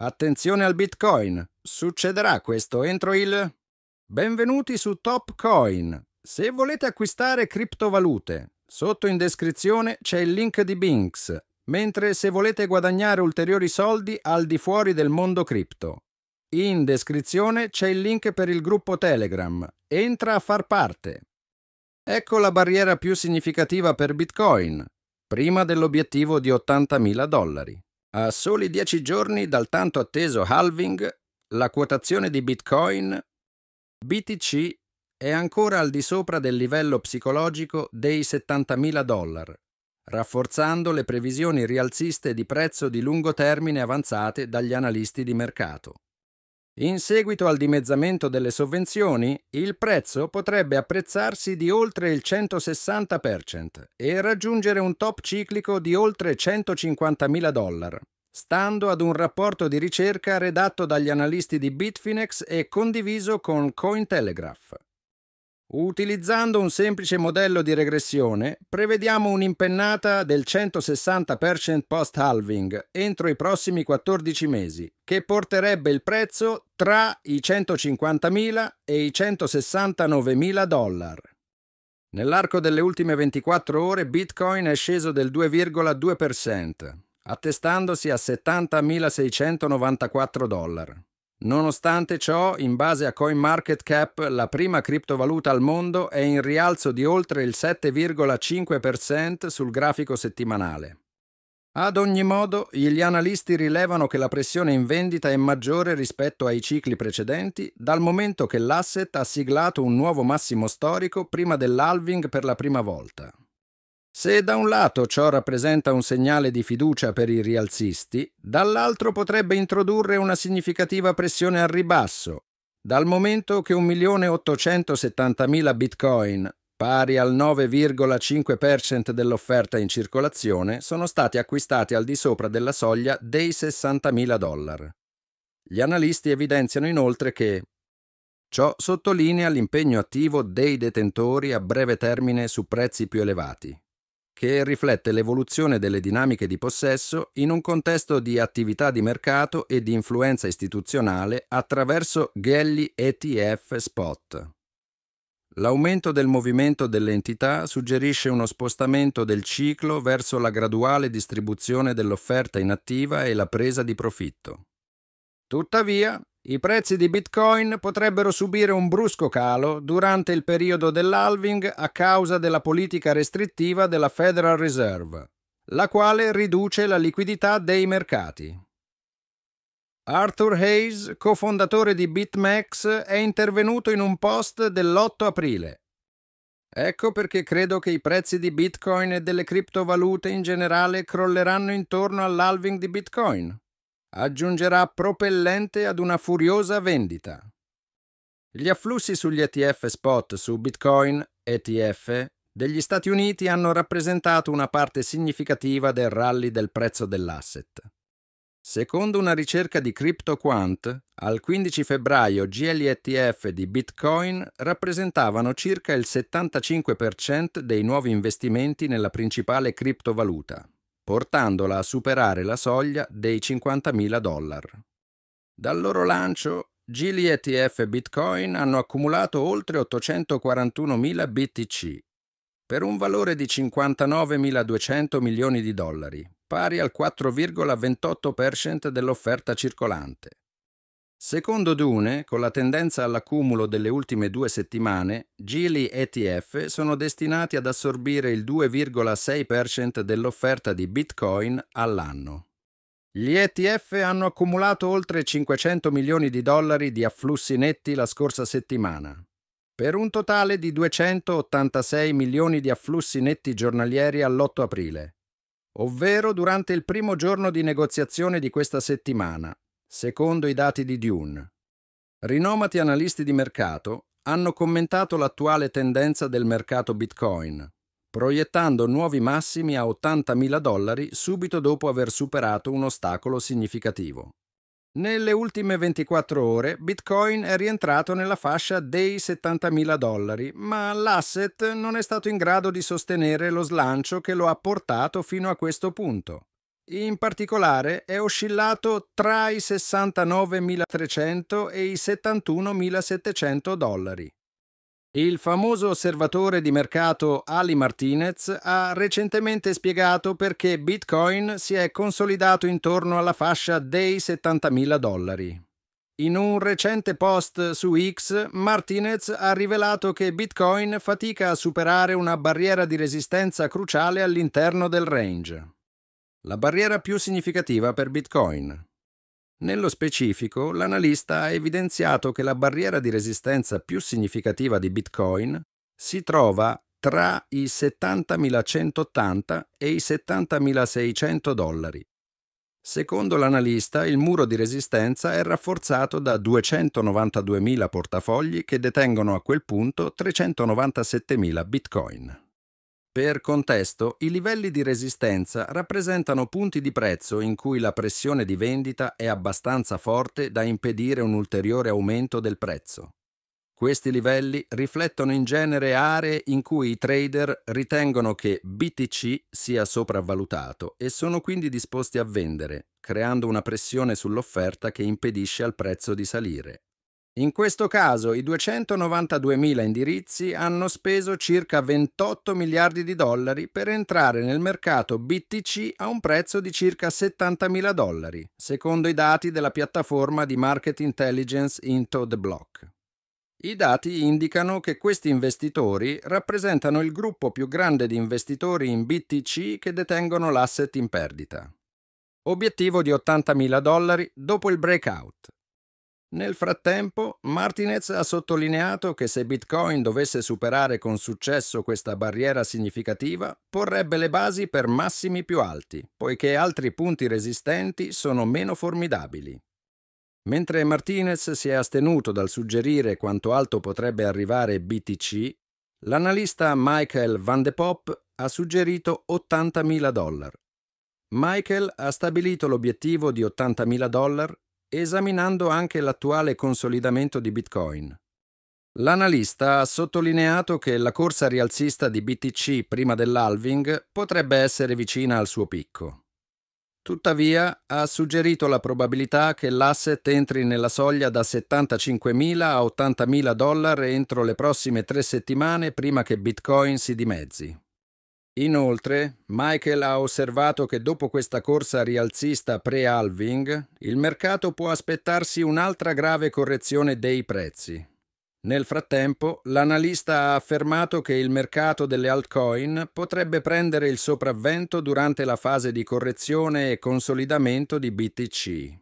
Attenzione al Bitcoin. Succederà questo entro il... Benvenuti su Top Coin. Se volete acquistare criptovalute, sotto in descrizione c'è il link di Binks, mentre se volete guadagnare ulteriori soldi al di fuori del mondo cripto. In descrizione c'è il link per il gruppo Telegram. Entra a far parte. Ecco la barriera più significativa per Bitcoin, prima dell'obiettivo di 80.000 dollari. A soli dieci giorni dal tanto atteso halving, la quotazione di Bitcoin BTC è ancora al di sopra del livello psicologico dei 70.000 dollari, rafforzando le previsioni rialziste di prezzo di lungo termine avanzate dagli analisti di mercato. In seguito al dimezzamento delle sovvenzioni, il prezzo potrebbe apprezzarsi di oltre il 160% e raggiungere un top ciclico di oltre 150.000 dollari, stando ad un rapporto di ricerca redatto dagli analisti di Bitfinex e condiviso con Cointelegraph. Utilizzando un semplice modello di regressione, prevediamo un'impennata del 160% post-halving entro i prossimi 14 mesi, che porterebbe il prezzo tra i 150.000 e i 169.000 dollari. Nell'arco delle ultime 24 ore Bitcoin è sceso del 2,2%, attestandosi a 70.694 dollari. Nonostante ciò, in base a CoinMarketCap, la prima criptovaluta al mondo è in rialzo di oltre il 7,5% sul grafico settimanale. Ad ogni modo, gli analisti rilevano che la pressione in vendita è maggiore rispetto ai cicli precedenti, dal momento che l'asset ha siglato un nuovo massimo storico prima dell'halving per la prima volta. Se da un lato ciò rappresenta un segnale di fiducia per i rialzisti, dall'altro potrebbe introdurre una significativa pressione al ribasso, dal momento che 1.870.000 bitcoin, pari al 9,5% dell'offerta in circolazione, sono stati acquistati al di sopra della soglia dei 60.000 dollari. Gli analisti evidenziano inoltre che ciò sottolinea l'impegno attivo dei detentori a breve termine su prezzi più elevati, che riflette l'evoluzione delle dinamiche di possesso in un contesto di attività di mercato e di influenza istituzionale attraverso Gelli ETF Spot. L'aumento del movimento dell'entità suggerisce uno spostamento del ciclo verso la graduale distribuzione dell'offerta inattiva e la presa di profitto. Tuttavia, i prezzi di Bitcoin potrebbero subire un brusco calo durante il periodo dell'halving a causa della politica restrittiva della Federal Reserve, la quale riduce la liquidità dei mercati. Arthur Hayes, cofondatore di BitMEX, è intervenuto in un post dell'8 aprile. Ecco perché credo che i prezzi di Bitcoin e delle criptovalute in generale crolleranno intorno all'halving di Bitcoin aggiungerà propellente ad una furiosa vendita. Gli afflussi sugli ETF spot su Bitcoin, ETF, degli Stati Uniti hanno rappresentato una parte significativa del rally del prezzo dell'asset. Secondo una ricerca di CryptoQuant, al 15 febbraio GLI ETF di Bitcoin rappresentavano circa il 75% dei nuovi investimenti nella principale criptovaluta portandola a superare la soglia dei 50.000 dollari. Dal loro lancio, Gili ETF e Bitcoin hanno accumulato oltre 841.000 BTC, per un valore di 59.200 milioni di dollari, pari al 4,28% dell'offerta circolante. Secondo Dune, con la tendenza all'accumulo delle ultime due settimane, Gili ETF sono destinati ad assorbire il 2,6% dell'offerta di Bitcoin all'anno. Gli ETF hanno accumulato oltre 500 milioni di dollari di afflussi netti la scorsa settimana, per un totale di 286 milioni di afflussi netti giornalieri all'8 aprile, ovvero durante il primo giorno di negoziazione di questa settimana, secondo i dati di Dune. Rinomati analisti di mercato hanno commentato l'attuale tendenza del mercato Bitcoin, proiettando nuovi massimi a 80.000 dollari subito dopo aver superato un ostacolo significativo. Nelle ultime 24 ore Bitcoin è rientrato nella fascia dei 70.000 dollari, ma l'asset non è stato in grado di sostenere lo slancio che lo ha portato fino a questo punto. In particolare è oscillato tra i 69.300 e i 71.700 dollari. Il famoso osservatore di mercato Ali Martinez ha recentemente spiegato perché Bitcoin si è consolidato intorno alla fascia dei 70.000 dollari. In un recente post su X, Martinez ha rivelato che Bitcoin fatica a superare una barriera di resistenza cruciale all'interno del range la barriera più significativa per Bitcoin. Nello specifico, l'analista ha evidenziato che la barriera di resistenza più significativa di Bitcoin si trova tra i 70.180 e i 70.600 dollari. Secondo l'analista, il muro di resistenza è rafforzato da 292.000 portafogli che detengono a quel punto 397.000 bitcoin. Per contesto, i livelli di resistenza rappresentano punti di prezzo in cui la pressione di vendita è abbastanza forte da impedire un ulteriore aumento del prezzo. Questi livelli riflettono in genere aree in cui i trader ritengono che BTC sia sopravvalutato e sono quindi disposti a vendere, creando una pressione sull'offerta che impedisce al prezzo di salire. In questo caso i 292.000 indirizzi hanno speso circa 28 miliardi di dollari per entrare nel mercato BTC a un prezzo di circa 70.000 dollari, secondo i dati della piattaforma di market intelligence Into the Block. I dati indicano che questi investitori rappresentano il gruppo più grande di investitori in BTC che detengono l'asset in perdita. Obiettivo di 80.000 dollari dopo il breakout, nel frattempo, Martinez ha sottolineato che se Bitcoin dovesse superare con successo questa barriera significativa, porrebbe le basi per massimi più alti, poiché altri punti resistenti sono meno formidabili. Mentre Martinez si è astenuto dal suggerire quanto alto potrebbe arrivare BTC, l'analista Michael Van de Pop ha suggerito 80.000 dollari. Michael ha stabilito l'obiettivo di 80.000 dollari esaminando anche l'attuale consolidamento di Bitcoin. L'analista ha sottolineato che la corsa rialzista di BTC prima dell'halving potrebbe essere vicina al suo picco. Tuttavia, ha suggerito la probabilità che l'asset entri nella soglia da 75.000 a 80.000 dollari entro le prossime tre settimane prima che Bitcoin si dimezzi. Inoltre, Michael ha osservato che dopo questa corsa rialzista pre-halving, il mercato può aspettarsi un'altra grave correzione dei prezzi. Nel frattempo, l'analista ha affermato che il mercato delle altcoin potrebbe prendere il sopravvento durante la fase di correzione e consolidamento di BTC.